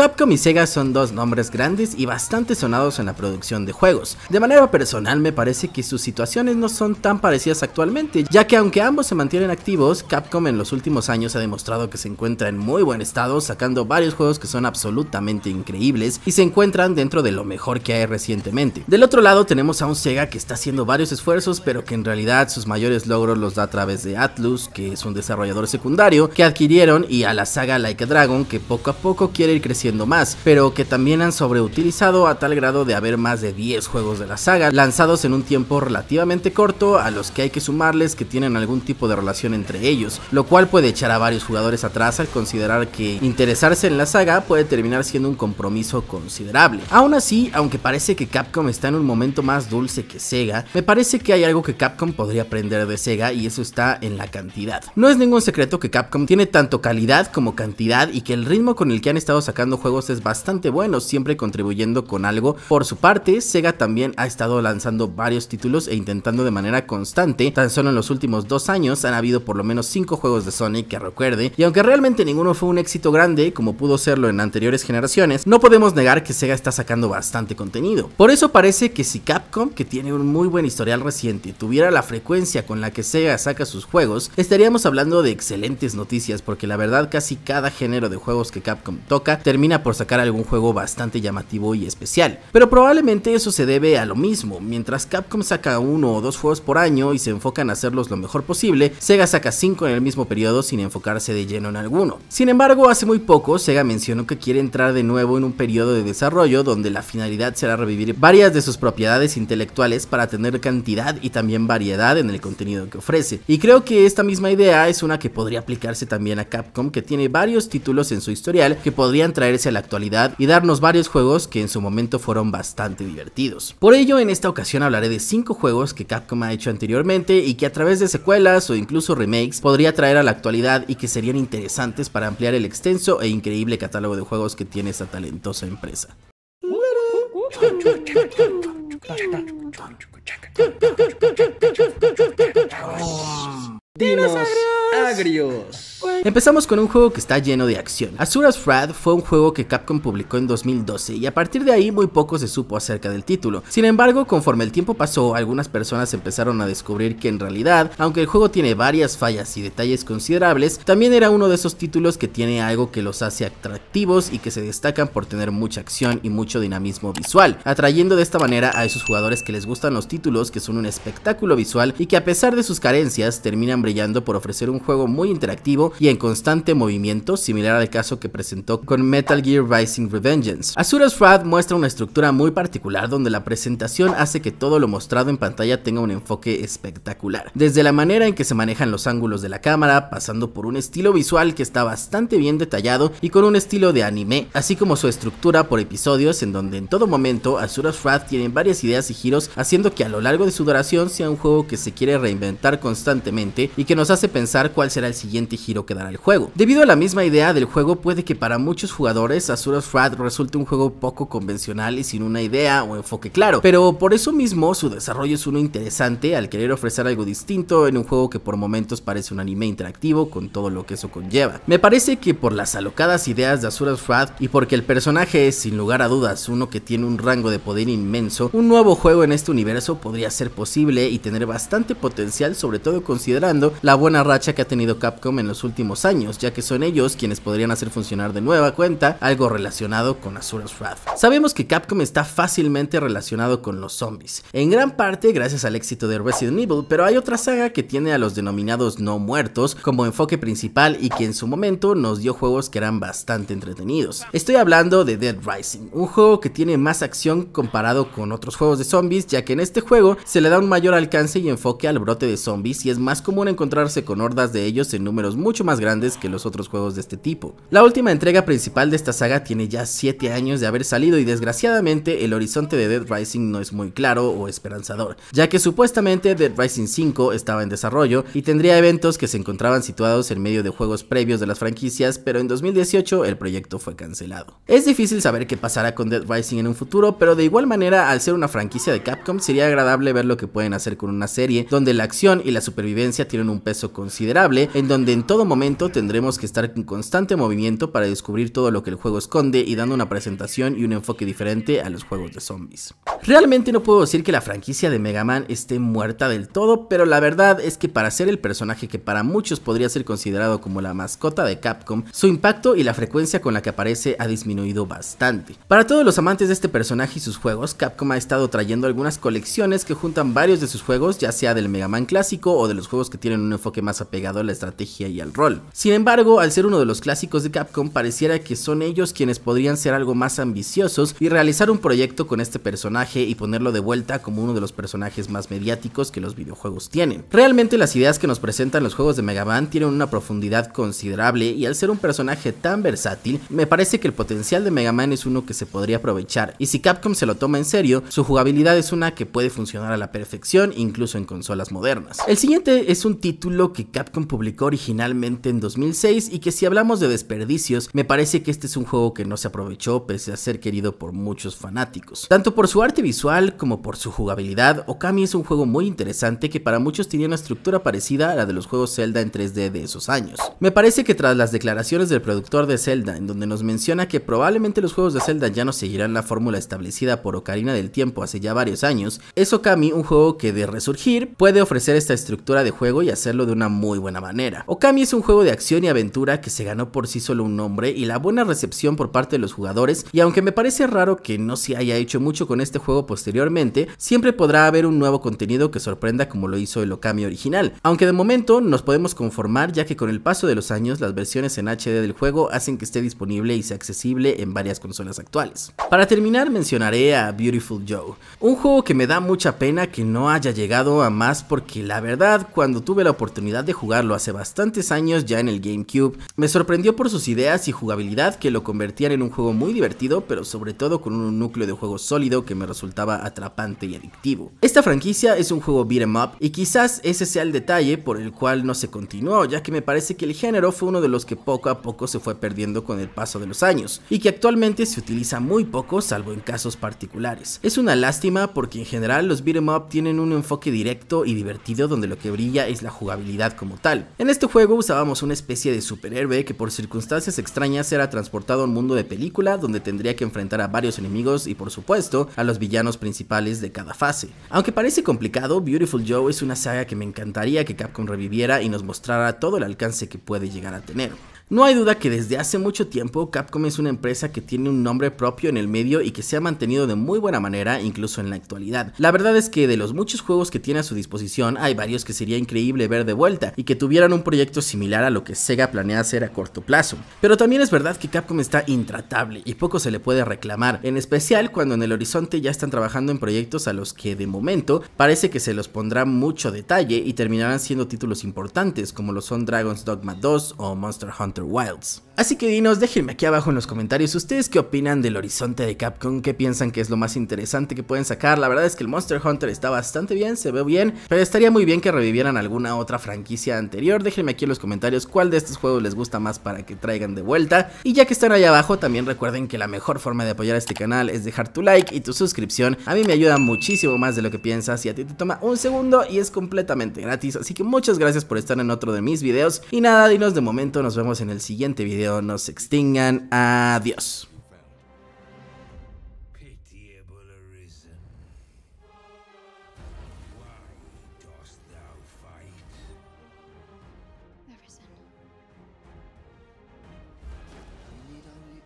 Capcom y Sega son dos nombres grandes y bastante sonados en la producción de juegos. De manera personal me parece que sus situaciones no son tan parecidas actualmente, ya que aunque ambos se mantienen activos, Capcom en los últimos años ha demostrado que se encuentra en muy buen estado sacando varios juegos que son absolutamente increíbles y se encuentran dentro de lo mejor que hay recientemente. Del otro lado tenemos a un Sega que está haciendo varios esfuerzos pero que en realidad sus mayores logros los da a través de Atlus, que es un desarrollador secundario que adquirieron y a la saga Like a Dragon que poco a poco quiere ir creciendo más, pero que también han sobreutilizado a tal grado de haber más de 10 juegos de la saga lanzados en un tiempo relativamente corto a los que hay que sumarles que tienen algún tipo de relación entre ellos, lo cual puede echar a varios jugadores atrás al considerar que interesarse en la saga puede terminar siendo un compromiso considerable. Aún así, aunque parece que Capcom está en un momento más dulce que Sega, me parece que hay algo que Capcom podría aprender de Sega y eso está en la cantidad. No es ningún secreto que Capcom tiene tanto calidad como cantidad y que el ritmo con el que han estado sacando juegos es bastante bueno, siempre contribuyendo con algo. Por su parte, Sega también ha estado lanzando varios títulos e intentando de manera constante. Tan solo en los últimos dos años han habido por lo menos cinco juegos de Sonic que recuerde, y aunque realmente ninguno fue un éxito grande como pudo serlo en anteriores generaciones, no podemos negar que Sega está sacando bastante contenido. Por eso parece que si Capcom, que tiene un muy buen historial reciente, tuviera la frecuencia con la que Sega saca sus juegos, estaríamos hablando de excelentes noticias porque la verdad casi cada género de juegos que Capcom toca termina termina por sacar algún juego bastante llamativo y especial, pero probablemente eso se debe a lo mismo, mientras Capcom saca uno o dos juegos por año y se enfocan en hacerlos lo mejor posible, Sega saca cinco en el mismo periodo sin enfocarse de lleno en alguno. Sin embargo, hace muy poco Sega mencionó que quiere entrar de nuevo en un periodo de desarrollo donde la finalidad será revivir varias de sus propiedades intelectuales para tener cantidad y también variedad en el contenido que ofrece. Y creo que esta misma idea es una que podría aplicarse también a Capcom que tiene varios títulos en su historial que podrían traer a la actualidad y darnos varios juegos que en su momento fueron bastante divertidos. Por ello, en esta ocasión hablaré de cinco juegos que Capcom ha hecho anteriormente y que a través de secuelas o incluso remakes podría traer a la actualidad y que serían interesantes para ampliar el extenso e increíble catálogo de juegos que tiene esta talentosa empresa. Dinos agrios. Empezamos con un juego que está lleno de acción. Asura's Wrath fue un juego que Capcom publicó en 2012 y a partir de ahí muy poco se supo acerca del título. Sin embargo, conforme el tiempo pasó, algunas personas empezaron a descubrir que en realidad, aunque el juego tiene varias fallas y detalles considerables, también era uno de esos títulos que tiene algo que los hace atractivos y que se destacan por tener mucha acción y mucho dinamismo visual, atrayendo de esta manera a esos jugadores que les gustan los títulos que son un espectáculo visual y que a pesar de sus carencias terminan brillando por ofrecer un juego muy interactivo y en constante movimiento, similar al caso que presentó con Metal Gear Rising Revengeance. Asura's Wrath muestra una estructura muy particular donde la presentación hace que todo lo mostrado en pantalla tenga un enfoque espectacular, desde la manera en que se manejan los ángulos de la cámara, pasando por un estilo visual que está bastante bien detallado y con un estilo de anime, así como su estructura por episodios en donde en todo momento Asura's Wrath tiene varias ideas y giros haciendo que a lo largo de su duración sea un juego que se quiere reinventar constantemente y que nos hace pensar cuál será el siguiente giro que dará el juego. Debido a la misma idea del juego, puede que para muchos jugadores Azuras Wrath resulte un juego poco convencional y sin una idea o enfoque claro, pero por eso mismo su desarrollo es uno interesante al querer ofrecer algo distinto en un juego que por momentos parece un anime interactivo con todo lo que eso conlleva. Me parece que por las alocadas ideas de Azuras Wrath y porque el personaje es sin lugar a dudas uno que tiene un rango de poder inmenso, un nuevo juego en este universo podría ser posible y tener bastante potencial sobre todo considerando la buena racha que ha tenido Capcom en los últimos últimos años, ya que son ellos quienes podrían hacer funcionar de nueva cuenta algo relacionado con Azura's Wrath. Sabemos que Capcom está fácilmente relacionado con los zombies, en gran parte gracias al éxito de Resident Evil, pero hay otra saga que tiene a los denominados no muertos como enfoque principal y que en su momento nos dio juegos que eran bastante entretenidos. Estoy hablando de Dead Rising, un juego que tiene más acción comparado con otros juegos de zombies, ya que en este juego se le da un mayor alcance y enfoque al brote de zombies y es más común encontrarse con hordas de ellos en números mucho más grandes que los otros juegos de este tipo. La última entrega principal de esta saga tiene ya 7 años de haber salido y desgraciadamente el horizonte de Dead Rising no es muy claro o esperanzador, ya que supuestamente Dead Rising 5 estaba en desarrollo y tendría eventos que se encontraban situados en medio de juegos previos de las franquicias, pero en 2018 el proyecto fue cancelado. Es difícil saber qué pasará con Dead Rising en un futuro, pero de igual manera al ser una franquicia de Capcom sería agradable ver lo que pueden hacer con una serie donde la acción y la supervivencia tienen un peso considerable, en donde en todo momento tendremos que estar en constante movimiento para descubrir todo lo que el juego esconde y dando una presentación y un enfoque diferente a los juegos de zombies. Realmente no puedo decir que la franquicia de Mega Man esté muerta del todo, pero la verdad es que para ser el personaje que para muchos podría ser considerado como la mascota de Capcom, su impacto y la frecuencia con la que aparece ha disminuido bastante. Para todos los amantes de este personaje y sus juegos, Capcom ha estado trayendo algunas colecciones que juntan varios de sus juegos, ya sea del Mega Man clásico o de los juegos que tienen un enfoque más apegado a la estrategia y al sin embargo, al ser uno de los clásicos de Capcom, pareciera que son ellos quienes podrían ser algo más ambiciosos y realizar un proyecto con este personaje y ponerlo de vuelta como uno de los personajes más mediáticos que los videojuegos tienen. Realmente las ideas que nos presentan los juegos de Mega Man tienen una profundidad considerable y al ser un personaje tan versátil, me parece que el potencial de Mega Man es uno que se podría aprovechar y si Capcom se lo toma en serio, su jugabilidad es una que puede funcionar a la perfección incluso en consolas modernas. El siguiente es un título que Capcom publicó originalmente en 2006 y que si hablamos de desperdicios, me parece que este es un juego que no se aprovechó pese a ser querido por muchos fanáticos. Tanto por su arte visual como por su jugabilidad, Okami es un juego muy interesante que para muchos tenía una estructura parecida a la de los juegos Zelda en 3D de esos años. Me parece que tras las declaraciones del productor de Zelda, en donde nos menciona que probablemente los juegos de Zelda ya no seguirán la fórmula establecida por Ocarina del Tiempo hace ya varios años, es Okami un juego que de resurgir puede ofrecer esta estructura de juego y hacerlo de una muy buena manera. Okami es es un juego de acción y aventura que se ganó por sí solo un nombre y la buena recepción por parte de los jugadores, y aunque me parece raro que no se haya hecho mucho con este juego posteriormente, siempre podrá haber un nuevo contenido que sorprenda como lo hizo el Okami original, aunque de momento nos podemos conformar ya que con el paso de los años las versiones en HD del juego hacen que esté disponible y sea accesible en varias consolas actuales. Para terminar mencionaré a Beautiful Joe, un juego que me da mucha pena que no haya llegado a más porque la verdad cuando tuve la oportunidad de jugarlo hace bastantes años ya en el GameCube. Me sorprendió por sus ideas y jugabilidad que lo convertían en un juego muy divertido, pero sobre todo con un núcleo de juego sólido que me resultaba atrapante y adictivo. Esta franquicia es un juego beat em up y quizás ese sea el detalle por el cual no se continuó, ya que me parece que el género fue uno de los que poco a poco se fue perdiendo con el paso de los años y que actualmente se utiliza muy poco salvo en casos particulares. Es una lástima porque en general los beat em up tienen un enfoque directo y divertido donde lo que brilla es la jugabilidad como tal. En este juego una especie de superhéroe que por circunstancias extrañas era transportado a un mundo de película donde tendría que enfrentar a varios enemigos y por supuesto a los villanos principales de cada fase. Aunque parece complicado, Beautiful Joe es una saga que me encantaría que Capcom reviviera y nos mostrara todo el alcance que puede llegar a tener. No hay duda que desde hace mucho tiempo Capcom es una empresa que tiene un nombre propio en el medio y que se ha mantenido de muy buena manera incluso en la actualidad. La verdad es que de los muchos juegos que tiene a su disposición hay varios que sería increíble ver de vuelta y que tuvieran un proyecto similar a lo que Sega planea hacer a corto plazo. Pero también es verdad que Capcom está intratable y poco se le puede reclamar, en especial cuando en el horizonte ya están trabajando en proyectos a los que de momento parece que se los pondrá mucho detalle y terminarán siendo títulos importantes como lo son Dragon's Dogma 2 o Monster Hunter Wilds. Así que dinos, déjenme aquí abajo en los comentarios ustedes qué opinan del horizonte de Capcom, qué piensan que es lo más interesante que pueden sacar. La verdad es que el Monster Hunter está bastante bien, se ve bien, pero estaría muy bien que revivieran alguna otra franquicia anterior. Déjenme aquí en los comentarios cuál de estos juegos les gusta más para que traigan de vuelta. Y ya que están ahí abajo, también recuerden que la mejor forma de apoyar este canal es dejar tu like y tu suscripción. A mí me ayuda muchísimo más de lo que piensas y a ti te toma un segundo y es completamente gratis. Así que muchas gracias por estar en otro de mis videos. Y nada, dinos de momento, nos vemos en en el siguiente video no se extingan. Adiós.